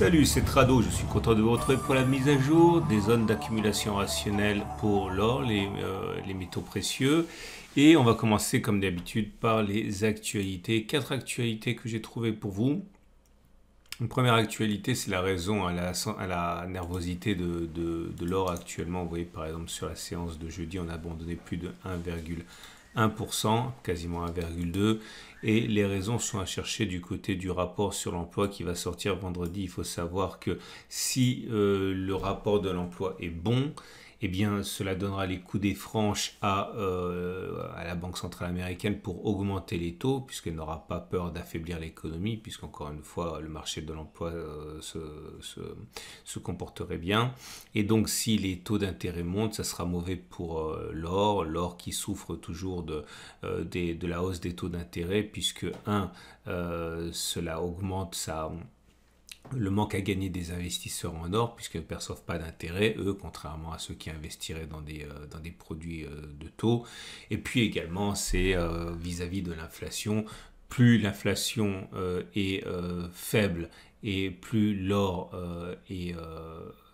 Salut, c'est Trado, je suis content de vous retrouver pour la mise à jour des zones d'accumulation rationnelle pour l'or, euh, les, métaux précieux. Et on va commencer comme d'habitude par les actualités. Quatre actualités que j'ai trouvées pour vous. Une première actualité, c'est la raison à hein, la, nervosité de, de l'or actuellement. Vous voyez par exemple sur la séance de jeudi, on a abandonné plus de 1,1 1%, quasiment 1,2%. Et les raisons sont à chercher du côté du rapport sur l'emploi qui va sortir vendredi. Il faut savoir que si euh, le rapport de l'emploi est bon, eh bien, cela donnera les coups des franches euh, à, la Banque centrale américaine pour augmenter les taux, puisqu'elle n'aura pas peur d'affaiblir l'économie, puisqu'encore une fois, le marché de l'emploi euh, se, comporterait bien. Et donc, si les taux d'intérêt montent, ça sera mauvais pour euh, l'or, l'or qui souffre toujours de, de la hausse des taux d'intérêt, puisque, un, cela augmente sa le manque à gagner des investisseurs en or, puisqu'ils ne perçoivent pas d'intérêt, eux, contrairement à ceux qui investiraient dans des, euh, dans des produits euh, de taux. Et puis également, c'est euh, vis-à-vis de l'inflation. Plus l'inflation est faible et plus l'or est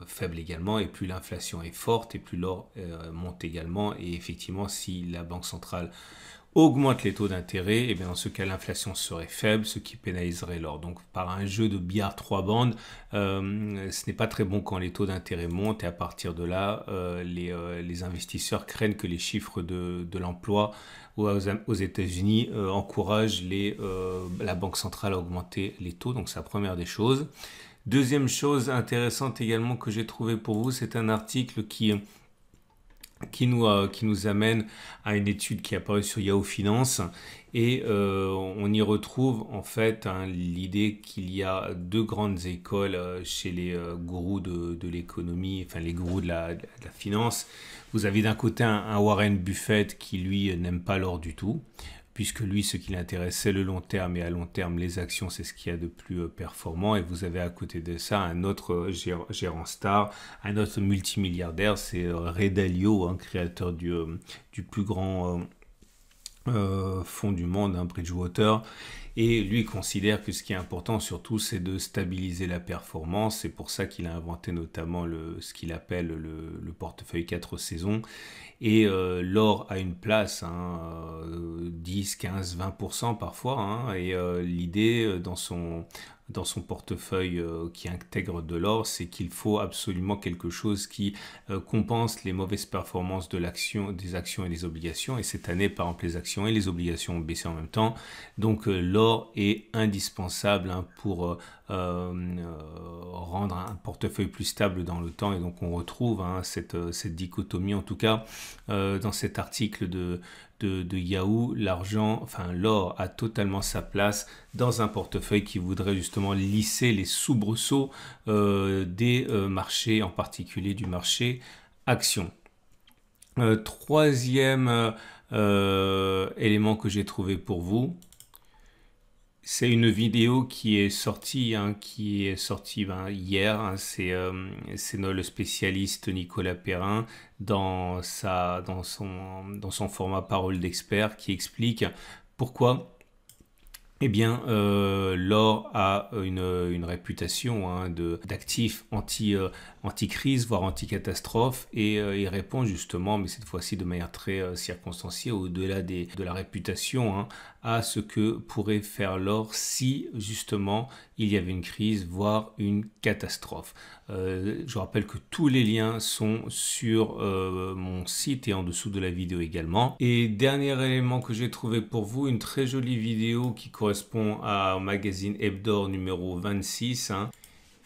faible également, et plus l'inflation est forte, et plus l'or monte également. Et effectivement, si la Banque centrale augmente les taux d'intérêt, et bien dans ce cas l'inflation serait faible, ce qui pénaliserait l'or. Donc par un jeu de billard trois bandes, euh, ce n'est pas très bon quand les taux d'intérêt montent et à partir de là, euh, euh, les, investisseurs craignent que les chiffres de, l'emploi aux, aux États-Unis encouragent les, la Banque centrale à augmenter les taux. Donc c'est la première des choses. Deuxième chose intéressante également que j'ai trouvé pour vous, c'est un article qui qui nous, euh, qui nous amène à une étude qui est apparue sur Yahoo Finance et euh, on y retrouve en fait hein, l'idée qu'il y a deux grandes écoles euh, chez les gourous de, de l'économie, enfin les gourous de la, finance. Vous avez d'un côté un, un, Warren Buffett qui lui n'aime pas l'or du tout, puisque lui, ce qui l'intéresse, c'est le long terme, et à long terme, les actions, c'est ce qu'il y a de plus euh, performant, et vous avez à côté de ça un autre euh, gérant star, un autre multimilliardaire, c'est euh, Ray Dalio, hein, créateur du plus grand euh, fond du monde, un Bridgewater, et lui considère que ce qui est important surtout, c'est de stabiliser la performance. C'est pour ça qu'il a inventé notamment ce qu'il appelle le, portefeuille 4 saisons. Et euh, l'or a une place, 10, 15, 20% parfois. Hein. et euh, l'idée dans son, dans son portefeuille euh, qui intègre de l'or, c'est qu'il faut absolument quelque chose qui euh, compense les mauvaises performances de l'action, des actions et des obligations. Et cette année, par exemple, les actions et les obligations ont baissé en même temps. Donc euh, l'or est indispensable hein, pour rendre un portefeuille plus stable dans le temps. Et donc on retrouve hein, cette dichotomie, en tout cas, dans cet article de, de, Yahoo, l'argent, enfin l'or a totalement sa place dans un portefeuille qui voudrait justement lisser les soubresauts euh, des euh, marchés, en particulier du marché action. Euh, troisième élément que j'ai trouvé pour vous, c'est une vidéo qui est sortie, hein, qui est sortie ben, hier. Hein, euh, c'est le spécialiste Nicolas Perrin dans, sa, dans, son, dans son format Parole d'expert qui explique pourquoi eh bien, euh, l'or a une, réputation hein, d'actif anti euh, anti-crise, voire anti-catastrophe, et euh, il répond justement, mais cette fois-ci de manière très euh, circonstanciée, au-delà de la réputation, hein, à ce que pourrait faire l'or si justement il y avait une crise, voire une catastrophe. Euh, je rappelle que tous les liens sont sur mon site et en dessous de la vidéo également. Et dernier élément que j'ai trouvé pour vous, une très jolie vidéo qui correspond à, magazine Hebdor numéro 26,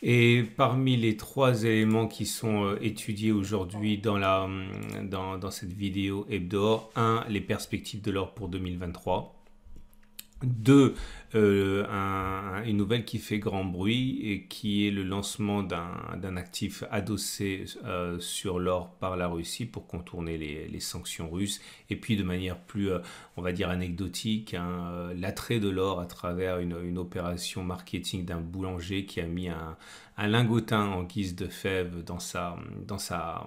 et parmi les trois éléments qui sont euh, étudiés aujourd'hui hum, dans, cette vidéo hebdo, un, les perspectives de l'or pour 2023. Deux, euh, une nouvelle qui fait grand bruit et qui est le lancement d'un actif adossé euh, sur l'or par la Russie pour contourner les, les, sanctions russes. Et puis de manière plus, euh, on va dire, anecdotique, hein, l'attrait de l'or à travers une, une opération marketing d'un boulanger qui a mis un, un lingotin en guise de fève dans sa... Dans sa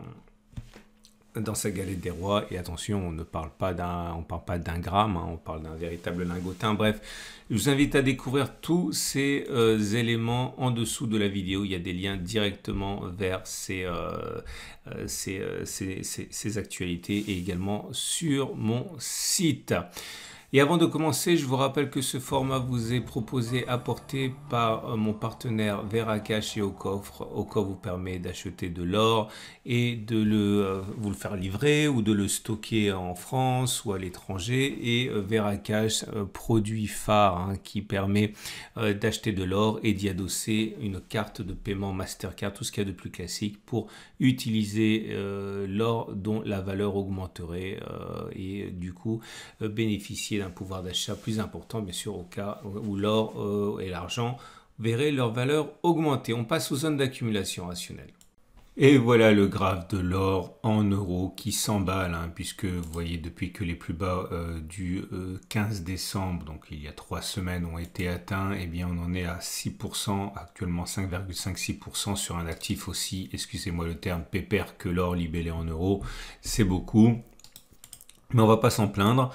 dans sa galette des rois. Et attention, on ne parle pas d'un, on parle pas d'un gramme, hein, on parle d'un véritable lingotin. Bref, je vous invite à découvrir tous ces euh, éléments en dessous de la vidéo. Il y a des liens directement vers ces, euh, euh, euh ces, ces, ces actualités et également sur mon site. Et avant de commencer, je vous rappelle que ce format vous est proposé, apporté par euh, mon partenaire Veracash et au coffre. Au coffre vous permet d'acheter de l'or et de le, euh, vous le faire livrer ou de le stocker en France ou à l'étranger. Et euh, Veracash, produit phare hein, qui permet d'acheter de l'or et d'y adosser une carte de paiement Mastercard, tout ce qu'il y a de plus classique pour utiliser l'or dont la valeur augmenterait et du coup bénéficier un pouvoir d'achat plus important, bien sûr, au cas où l'or euh, et l'argent verraient leur valeur augmenter. On passe aux zones d'accumulation rationnelle. Et voilà le graphe de l'or en euros qui s'emballe, hein, puisque vous voyez depuis que les plus bas euh, du 15 euh, décembre, donc il y a trois semaines, ont été atteints, et eh bien on en est à 6%, actuellement 5,56% sur un actif aussi, excusez-moi le terme, pépère que l'or libellé en euros, c'est beaucoup. Mais on va pas s'en plaindre.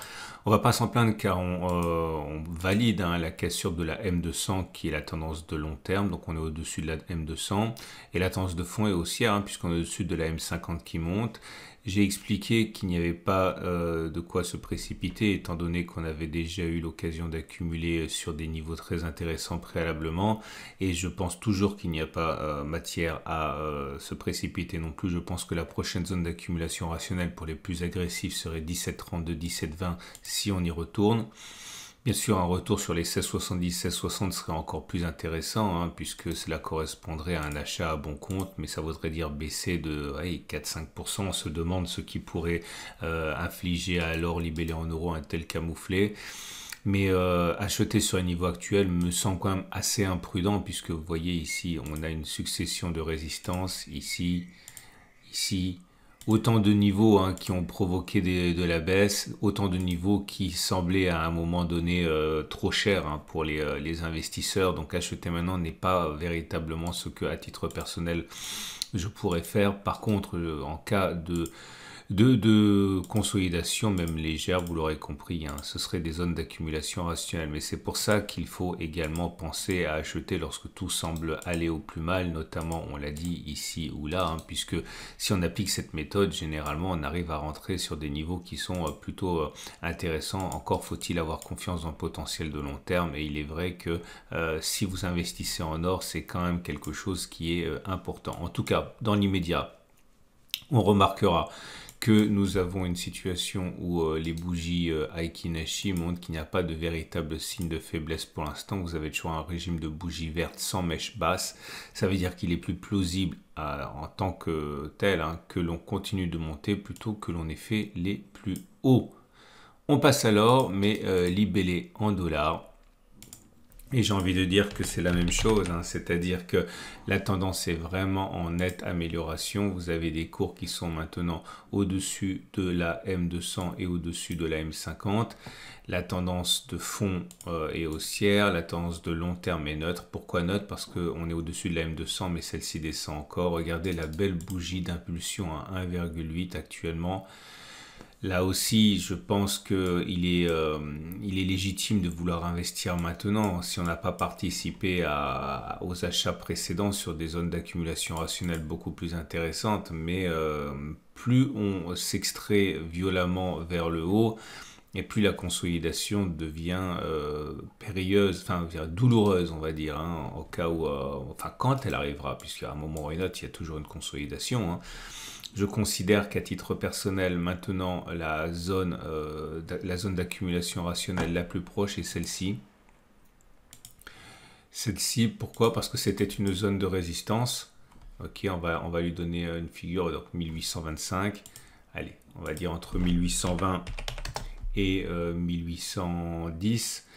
On va pas s'en plaindre car on, euh, valide hein, la cassure de la M200 qui est la tendance de long terme, donc on est au-dessus de la M200 et la tendance de fond est haussière hein, puisqu'on est au-dessus de la M50 qui monte. J'ai expliqué qu'il n'y avait pas euh, de quoi se précipiter étant donné qu'on avait déjà eu l'occasion d'accumuler euh, sur des niveaux très intéressants préalablement et je pense toujours qu'il n'y a pas matière à se précipiter non plus. Je pense que la prochaine zone d'accumulation rationnelle pour les plus agressifs serait 17,32, 17,20, si on y retourne. Bien sûr, un retour sur les 1670, 1660 serait encore plus intéressant, hein, puisque cela correspondrait à un achat à bon compte, mais ça voudrait dire baisser de 4-5%. On se demande ce qui pourrait euh, infliger à l'or libellé en euros un tel camouflet. Mais euh, acheter sur un niveau actuel me semble quand même assez imprudent, puisque vous voyez ici, on a une succession de résistances, ici, ici, autant de niveaux hein, qui ont provoqué de la baisse, autant de niveaux qui semblaient à un moment donné euh, trop chers hein, pour les, euh, les, investisseurs. Donc acheter maintenant n'est pas véritablement ce que à titre personnel je pourrais faire. Par contre, euh, en cas de de, de consolidation, même légère, vous l'aurez compris, hein. ce serait des zones d'accumulation rationnelle. Mais c'est pour ça qu'il faut également penser à acheter lorsque tout semble aller au plus mal, notamment, on l'a dit, ici ou là, hein, puisque si on applique cette méthode, généralement, on arrive à rentrer sur des niveaux qui sont euh, plutôt euh, intéressants. Encore faut-il avoir confiance dans le potentiel de long terme, et il est vrai que euh, si vous investissez en or, c'est quand même quelque chose qui est important. En tout cas, dans l'immédiat, on remarquera que nous avons une situation où euh, les bougies euh, Aikinashi montrent qu'il n'y a pas de véritable signe de faiblesse pour l'instant. Vous avez toujours un régime de bougies vertes sans mèche basse. Ça veut dire qu'il est plus plausible en tant que tel hein, que l'on continue de monter plutôt que l'on ait fait les plus hauts. On passe alors, mais euh, libellé en dollars. Et j'ai envie de dire que c'est la même chose, hein. c'est-à-dire que la tendance est vraiment en nette amélioration. Vous avez des cours qui sont maintenant au-dessus de la M200 et au-dessus de la M50. La tendance de fond euh, est haussière, la tendance de long terme est neutre. Pourquoi neutre Parce qu'on est au-dessus de la M200, mais celle-ci descend encore. Regardez la belle bougie d'impulsion à 1,8 actuellement. Là aussi, je pense qu'il est, euh, il est légitime de vouloir investir maintenant si on n'a pas participé aux achats précédents sur des zones d'accumulation rationnelle beaucoup plus intéressantes. Mais euh, plus on s'extrait violemment vers le haut, et plus la consolidation devient euh, périlleuse, enfin douloureuse, on va dire, hein, au cas où, enfin quand elle arrivera, puisqu'à un moment ou à un autre, il y a toujours une consolidation. Hein. Je considère qu'à titre personnel, maintenant, euh, la zone, d'accumulation rationnelle la plus proche est celle-ci. Celle-ci, pourquoi Parce que c'était une zone de résistance. Ok, on va, on va lui donner euh, une figure, donc 1825. Allez, on va dire entre 1820 et 1810. Euh,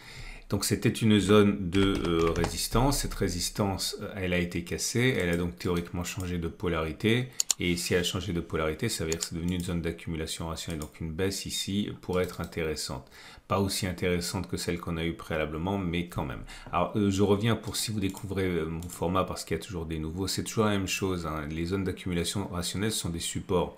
donc c'était une zone de euh, résistance. Cette résistance, euh, elle a été cassée. Elle a donc théoriquement changé de polarité. Et si elle a changé de polarité, ça veut dire que c'est devenu une zone d'accumulation rationnelle. Donc une baisse ici pourrait être intéressante. Pas aussi intéressante que celle qu'on a eue préalablement, mais quand même. Alors euh, je reviens pour si vous découvrez mon format, parce qu'il y a toujours des nouveaux, c'est toujours la même chose. Hein. Les zones d'accumulation rationnelle sont des supports.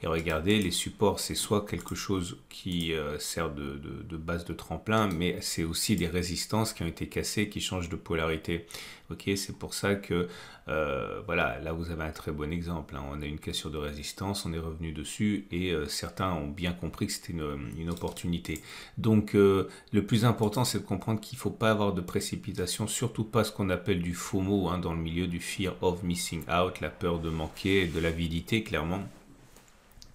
Et regardez, les supports, c'est soit quelque chose qui euh, sert de, base de tremplin, mais c'est aussi des résistances qui ont été cassées, qui changent de polarité. Ok, c'est pour ça que, euh, voilà, là vous avez un très bon exemple. Hein. On a une cassure de résistance, on est revenu dessus, et euh, certains ont bien compris que c'était une, opportunité. Donc, le plus important, c'est de comprendre qu'il ne faut pas avoir de précipitation, surtout pas ce qu'on appelle du FOMO hein, dans le milieu du fear of missing out, la peur de manquer, de l'avidité, clairement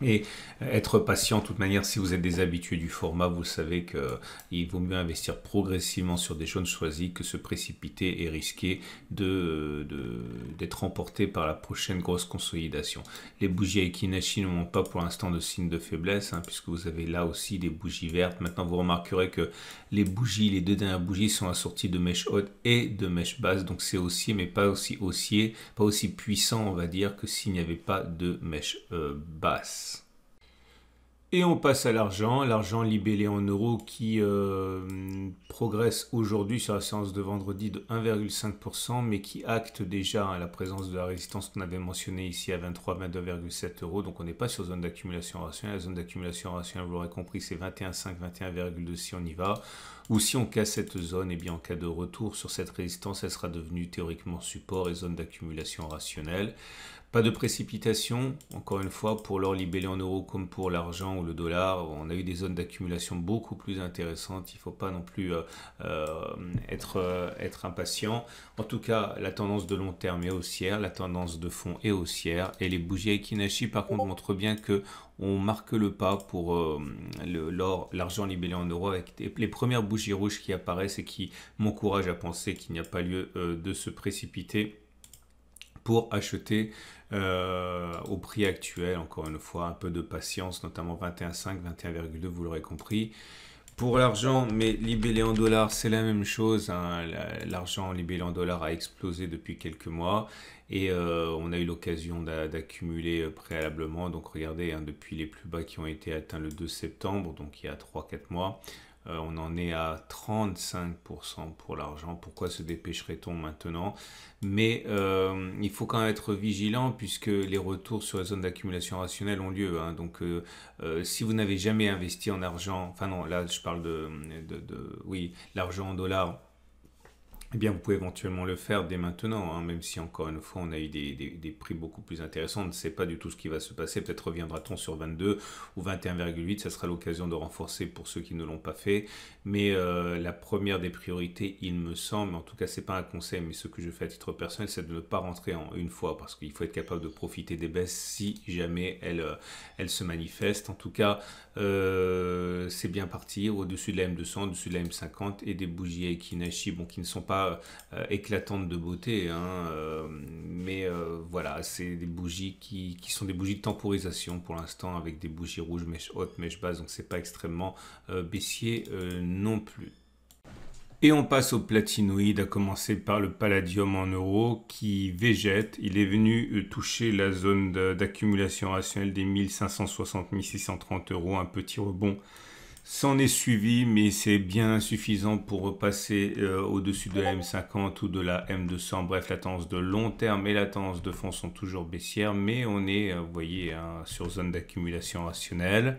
et être patient, de toute manière, si vous êtes des habitués du format, vous savez qu'il vaut mieux investir progressivement sur des jaunes choisis que se précipiter et risquer d'être de, emporté par la prochaine grosse consolidation. Les bougies Aikinashi n'ont pas pour l'instant de signe de faiblesse, hein, puisque vous avez là aussi des bougies vertes. Maintenant, vous remarquerez que les bougies, les deux dernières bougies sont assorties de mèches hautes et de mèches basses, donc c'est haussier, mais pas aussi haussier, pas aussi puissant, on va dire, que s'il n'y avait pas de mèches basse. Euh, basses. Et on passe à l'argent, l'argent libellé en euros qui euh, progresse aujourd'hui sur la séance de vendredi de 1,5%, mais qui acte déjà à hein, la présence de la résistance qu'on avait mentionnée ici à 23, 22,7 euros. Donc on n'est pas sur zone d'accumulation rationnelle. La zone d'accumulation rationnelle, vous l'aurez compris, c'est 21,5, 21,2 si on y va. Ou si on casse cette zone, et eh bien en cas de retour sur cette résistance, elle sera devenue théoriquement support et zone d'accumulation rationnelle. Pas de précipitation, encore une fois, pour l'or libellé en euros comme pour l'argent ou le dollar. On a eu des zones d'accumulation beaucoup plus intéressantes. Il ne faut pas non plus euh, euh, euh, être, impatient. En tout cas, la tendance de long terme est haussière, la tendance de fond est haussière. Et les bougies Aikinashi, par contre, montrent bien que on marque le pas pour l'argent libellé en euros avec les premières bougies rouges qui apparaissent et qui m'encouragent à penser qu'il n'y a pas lieu de se précipiter pour acheter euh, au prix actuel. Encore une fois, un peu de patience, notamment 21,5, 21,2, vous l'aurez compris. Pour l'argent, mais libellé en dollars, c'est la même chose. Hein. L'argent libellé en dollars a explosé depuis quelques mois et euh, on a eu l'occasion d'accumuler euh, préalablement. Donc regardez, hein, depuis les plus bas qui ont été atteints le 2 septembre, donc il y a 3-4 mois, euh, on en est à 35% pour l'argent. Pourquoi se dépêcherait-on maintenant Mais euh, il faut quand même être vigilant puisque les retours sur la zone d'accumulation rationnelle ont lieu. Hein. Donc euh, si vous n'avez jamais investi en argent, enfin non, là je parle de oui, l'argent en dollars eh bien, vous pouvez éventuellement le faire dès maintenant, hein, même si encore une fois, on a eu des, prix beaucoup plus intéressants. On ne sait pas du tout ce qui va se passer. Peut-être reviendra-t-on sur 22 ou 21,8. Ça sera l'occasion de renforcer pour ceux qui ne l'ont pas fait. Mais euh, la première des priorités, il me semble, en tout cas, ce n'est pas un conseil, mais ce que je fais à titre personnel, c'est de ne pas rentrer en une fois parce qu'il faut être capable de profiter des baisses si jamais elles, euh, se manifestent. En tout cas, euh, c'est bien parti au-dessus de la M200, au-dessus de la M50 et des bougies qui bon, qui ne sont pas euh, éclatante de beauté, hein, euh, mais euh, voilà, c'est des bougies qui, sont des bougies de temporisation pour l'instant, avec des bougies rouges, mèches haute, mèche basse, donc c'est pas extrêmement baissier non plus. Et on passe au platinoïde à commencer par le palladium en euros qui végète. Il est venu toucher la zone d'accumulation rationnelle des 1560-1630 euros, un petit rebond S'en est suivi, mais c'est bien insuffisant pour passer euh, au-dessus de la M50 ou de la M200. Bref, la tendance de long terme et la tendance de fond sont toujours baissières, mais on est, euh, vous voyez, hein, sur zone d'accumulation rationnelle.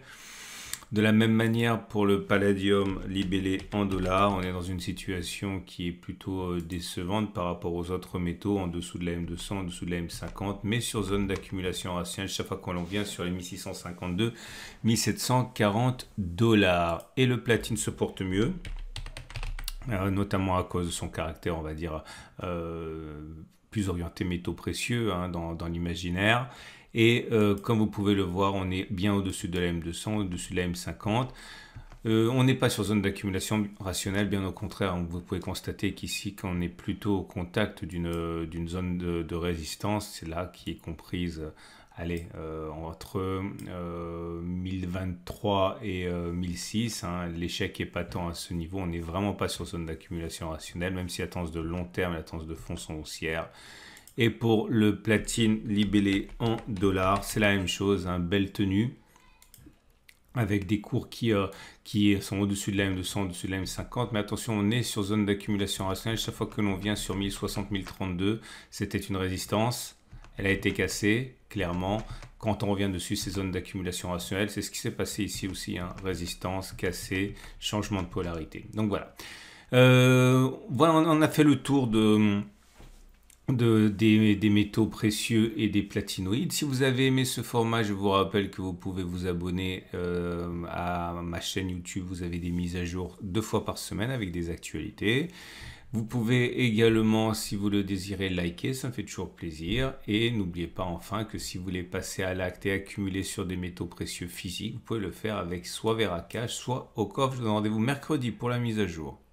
De la même manière, pour le palladium libellé en dollars, on est dans une situation qui est plutôt euh, décevante par rapport aux autres métaux en dessous de la M200, en dessous de la M50, mais sur zone d'accumulation raciale, chaque fois qu'on vient sur les 1652, 1740 dollars. Et le platine se porte mieux euh, notamment à cause de son caractère, on va dire, euh, plus orienté métaux précieux hein, dans l'imaginaire. Et euh, comme vous pouvez le voir, on est bien au-dessus de la M200, au-dessus de la M50. Euh, on n'est pas sur zone d'accumulation rationnelle, bien au contraire, vous pouvez constater qu'ici, quand on est plutôt au contact d'une zone de, résistance, c'est là qui est comprise euh, entre 1023 et 1006, hein, l'échec est patent à ce niveau, on n'est vraiment pas sur zone d'accumulation rationnelle, même si la tendance de long terme et la tendance de fond sont haussières. Et pour le platine libellé en dollars, c'est la même chose, un hein, belle tenue avec des cours qui, euh, qui sont au-dessus de la M200, au-dessus de la M50. Mais attention, on est sur zone d'accumulation rationnelle. Chaque fois que l'on vient sur 1060, 1032, c'était une résistance. Elle a été cassée, clairement. Quand on revient dessus, ces zones d'accumulation rationnelle, c'est ce qui s'est passé ici aussi. Hein. Résistance, cassée, changement de polarité. Donc voilà. Euh, voilà, on a fait le tour de de, des, métaux précieux et des platinoïdes. Si vous avez aimé ce format, je vous rappelle que vous pouvez vous abonner euh, à ma chaîne YouTube. Vous avez des mises à jour deux fois par semaine avec des actualités. Vous pouvez également, si vous le désirez, liker, ça me fait toujours plaisir. Et n'oubliez pas enfin que si vous voulez passer à l'acte et accumuler sur des métaux précieux physiques, vous pouvez le faire avec soit Veracash, soit Okov. Je vous donne rendez-vous mercredi pour la mise à jour.